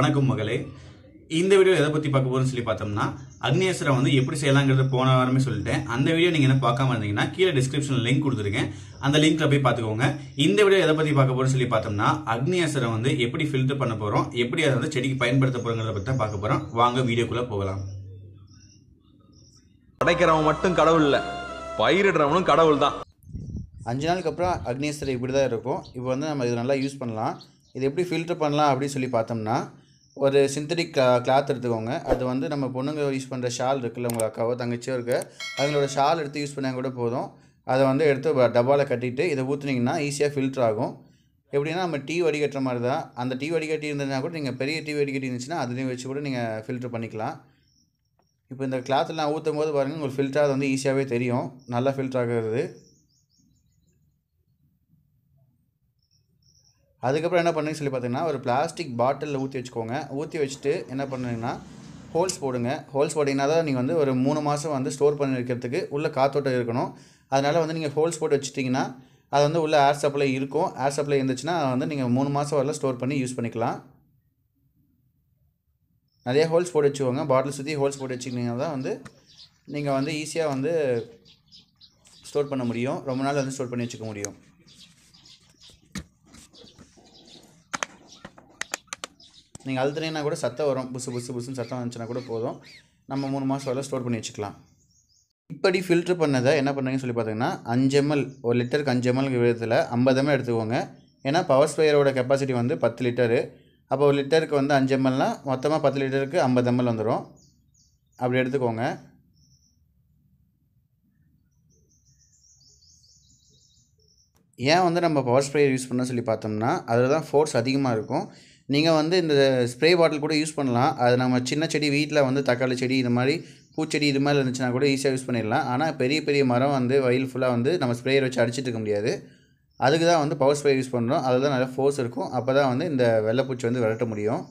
வணக்கம் மகளே இந்த வீடியோ எதை பற்றி பார்க்க போகிறோம்னு சொல்லி பார்த்தோம்னா அக்னேஸ்வரம் வந்து எப்படி செய்யலாங்கிறது போன வாரமே சொல்லிட்டேன் அந்த வீடியோ நீங்கள் என்ன பார்க்காம இருந்தீங்கன்னா கீழே டிஸ்கிரிப்ஷனில் லிங்க் கொடுத்துருக்கேன் அந்த லிங்க்கில் போய் பார்த்துக்கோங்க இந்த வீடியோ எதை பற்றி பார்க்க போகிறோம்னு சொல்லி பார்த்தோம்னா அக்னேஸ்வரம் வந்து எப்படி ஃபில்டர் பண்ண போகிறோம் எப்படி அதை வந்து செடிக்கு பயன்படுத்த போகிறோங்கிறத பற்றி பார்க்க போகிறோம் வாங்க வீடியோக்குள்ளே போகலாம் படைக்கிறவன் மட்டும் கடவுள் இல்லை பயிரிடுறவனும் கடவுள் தான் அஞ்சு நாளுக்கு அப்புறம் அக்னேஸ்வரம் இப்படி தான் இருக்கும் இப்போ வந்து நம்ம இது நல்லா யூஸ் பண்ணலாம் இது எப்படி ஃபில்டர் பண்ணலாம் அப்படின்னு சொல்லி பார்த்தோம்னா ஒரு சிந்தடிக் கிளாத் uh, எடுத்துக்கோங்க அது வந்து நம்ம பொண்ணுங்க யூஸ் பண்ணுற ஷால் இருக்குல்ல உங்கள் அக்காவோ தங்கச்சியோ இருக்க அவங்களோட ஷால் எடுத்து யூஸ் பண்ணால் கூட போதும் அதை வந்து எடுத்து டப்பாவில் கட்டிட்டு இதை ஊற்றுனீங்கன்னா ஈஸியாக ஃபில்ட்ரு ஆகும் எப்படின்னா நம்ம டீ வடிகட்டுற மாதிரி தான் அந்த டீ வடிகட்டி இருந்ததுனா கூட நீங்கள் பெரிய டீ வடிகட்டி இருந்துச்சுன்னா அதுலேயும் வச்சு கூட நீங்கள் ஃபில்ட்ரு பண்ணிக்கலாம் இப்போ இந்த கிளாத்தில் நான் ஊற்றும் போது பாருங்கள் உங்களுக்கு ஃபில்டர் அது வந்து ஈஸியாகவே தெரியும் நல்லா ஃபில்டர் ஆகிறது அதுக்கப்புறம் என்ன பண்ணுங்க சொல்லி பார்த்தீங்கன்னா ஒரு பிளாஸ்டிக் பாட்டிலில் ஊற்றி வச்சுக்கோங்க ஊற்றி வச்சுட்டு என்ன பண்ணுங்கன்னா ஹோல்ஸ் போடுங்க ஹோல்ஸ் போட்டிங்கன்னா தான் நீங்கள் வந்து ஒரு மூணு மாதம் வந்து ஸ்டோர் பண்ணி வைக்கிறதுக்கு உள்ளே காத்தோட்டம் இருக்கணும் அதனால் வந்து நீங்கள் ஹோல்ஸ் போட்டு வச்சுட்டிங்கன்னா அது வந்து உள்ளே ஏர் சப்ளை இருக்கும் ஏர் சப்ளை இருந்துச்சுன்னா அதை வந்து நீங்கள் மூணு மாதம் வரலாம் ஸ்டோர் பண்ணி யூஸ் பண்ணிக்கலாம் நிறைய ஹோல்ஸ் போட்டு வச்சுக்கோங்க பாட்டில் சுற்றி ஹோல்ஸ் போட்டு வச்சுக்கிட்டிங்கன்னா தான் வந்து நீங்கள் வந்து ஈஸியாக வந்து ஸ்டோர் பண்ண முடியும் ரொம்ப நாள் வந்து ஸ்டோர் பண்ணி வச்சுக்க முடியும் நீங்கள் அழுத்துனீங்கன்னா கூட சத்தம் வரும் புசு புசு புசுன்னு சத்தம் வந்துச்சுன்னா கூட போதும் நம்ம மூணு மாதம் வரலாம் ஸ்டோர் பண்ணி வச்சுக்கலாம் இப்படி ஃபில்ட்ரு பண்ணதை என்ன பண்ணுறீங்கன்னு சொல்லி பார்த்தீங்கன்னா அஞ்சு எம்எல் ஒரு லிட்டருக்கு அஞ்சு எம்எல் விதத்தில் ஐம்பது எம்எல் எடுத்துக்கோங்க ஏன்னா பவர் ஸ்ப்ரேயரோட கெப்பாசிட்டி வந்து பத்து லிட்டரு அப்போ ஒரு லிட்டருக்கு வந்து அஞ்சு எம்எல்னால் மொத்தமாக பத்து லிட்டருக்கு ஐம்பது எம்எல் வந்துடும் அப்படி எடுத்துக்கோங்க ஏன் வந்து நம்ம பவர் ஸ்ப்ரேயர் யூஸ் பண்ண சொல்லி பார்த்தோம்னா அதில் தான் ஃபோர்ஸ் அதிகமாக இருக்கும் நீங்கள் வந்து இந்த ஸ்ப்ரே பாட்டில் கூட யூஸ் பண்ணலாம் அது நம்ம சின்ன செடி வீட்டில் வந்து தக்காளி செடி இது மாதிரி பூச்செடி இது மாதிரி இருந்துச்சுன்னா கூட ஈஸியாக யூஸ் பண்ணிடலாம் ஆனால் பெரிய பெரிய மரம் வந்து வயல் ஃபுல்லாக வந்து நம்ம ஸ்ப்ரேயர் வச்சு அடிச்சுட்டு இருக்க முடியாது அதுக்கு தான் வந்து பவர் ஸ்ப்ரே யூஸ் பண்ணுறோம் அதில் தான் நல்லா ஃபோர்ஸ் இருக்கும் அப்போ தான் வந்து இந்த வெள்ளைப்பூச்சி வந்து விரட்ட முடியும்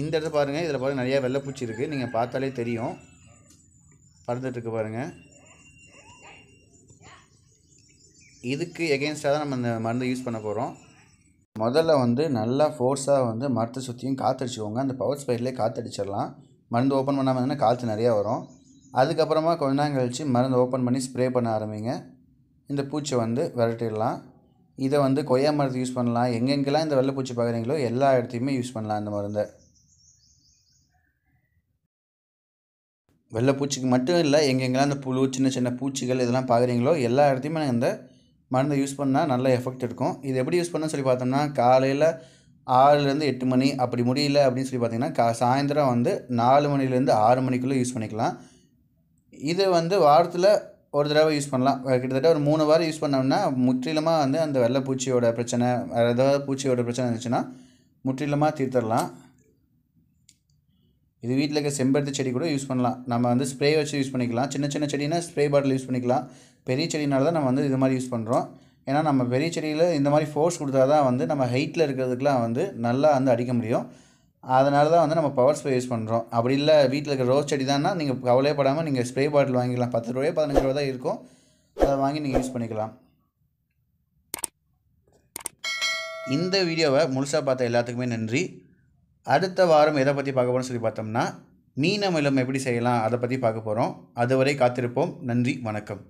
இந்த இடத்துல பாருங்கள் இதில் பாருங்கள் நிறையா வெள்ளைப்பூச்சி இருக்குது நீங்கள் பார்த்தாலே தெரியும் பறந்துட்டுருக்கு பாருங்கள் இதுக்கு எகென்ஸ்டாக தான் நம்ம இந்த மருந்து யூஸ் பண்ண போகிறோம் முதல்ல வந்து நல்லா ஃபோர்ஸாக வந்து மரத்தை சுற்றியும் காற்றடிச்சுக்கோங்க அந்த பவர் ஸ்பைட்லேயே காற்றடிச்சிடலாம் மருந்து ஓப்பன் பண்ணாமல் இருந்தால் காற்று நிறையா வரும் அதுக்கப்புறமா கொஞ்ச நேரம் கழித்து மருந்து ஓப்பன் பண்ணி ஸ்ப்ரே பண்ண ஆரம்பிங்க இந்த பூச்சி வந்து விரட்டிடலாம் இதை வந்து கொய்யா மருந்து யூஸ் பண்ணலாம் எங்கெங்கெல்லாம் இந்த வெள்ளைப்பூச்சி பார்க்குறீங்களோ எல்லா இடத்தையுமே யூஸ் பண்ணலாம் இந்த மருந்தை வெள்ளைப்பூச்சிக்கு மட்டும் இல்லை எங்கெங்கெல்லாம் இந்த புழு சின்ன சின்ன பூச்சிகள் இதெல்லாம் பார்க்குறீங்களோ எல்லா இடத்தையுமே இந்த மருந்தை யூஸ் பண்ணால் நல்ல எஃபெக்ட் இருக்கும் இது எப்படி யூஸ் பண்ண சொல்லி பார்த்தோம்னா காலையில் ஆறுலேருந்து எட்டு மணி அப்படி முடியல அப்படின்னு சொல்லி பார்த்தீங்கன்னா கா சாயந்தரம் வந்து நாலு மணிலேருந்து ஆறு மணிக்குள்ளே யூஸ் பண்ணிக்கலாம் இது வந்து வாரத்தில் ஒரு தடவை யூஸ் பண்ணலாம் கிட்டத்தட்ட ஒரு மூணு வாரம் யூஸ் பண்ணோம்னா முற்றிலுமாக வந்து அந்த வெள்ளைப்பூச்சியோட பிரச்சனை வேறு ஏதாவது பூச்சியோட பிரச்சனை இருந்துச்சுன்னா முற்றிலுமாக தீர்த்தரலாம் இது வீட்டில் இருக்க செம்பருத்தி செடி கூட யூஸ் பண்ணலாம் நம்ம வந்து ஸ்ப்ரே வச்சு யூஸ் பண்ணிக்கலாம் சின்ன சின்ன செடினா ஸ்ப்ரே பாட்டில் யூஸ் பண்ணிக்கலாம் பெரிய செடினால தான் நம்ம வந்து இது மாதிரி யூஸ் பண்ணுறோம் ஏன்னா நம்ம பெரிய செடியில் இந்த மாதிரி ஃபோர்ஸ் கொடுத்தா தான் வந்து நம்ம ஹைட்டில் இருக்கிறதுக்கெலாம் வந்து நல்லா வந்து அடிக்க முடியும் அதனால தான் வந்து நம்ம பவர் ஸ்ப்ரே யூஸ் பண்ணுறோம் அப்படி இல்லை வீட்டில் இருக்க ரோஸ் செடி தானா நீங்கள் கவலையே படாமல் நீங்கள் ஸ்ப்ரே பாட்டில் வாங்கிக்கலாம் பத்து ரூபாய் பதினஞ்சு ரூபா தான் இருக்கும் அதை வாங்கி நீங்கள் யூஸ் பண்ணிக்கலாம் இந்த வீடியோவை முழுசாக பார்த்த எல்லாத்துக்குமே நன்றி அடுத்த வாரம் எதை பற்றி பார்க்க போகிறோம்னு சொல்லி பார்த்தோம்னா மீனமிலம் எப்படி செய்யலாம் அதை பற்றி பார்க்க போகிறோம் அதுவரை காத்திருப்போம் நன்றி வணக்கம்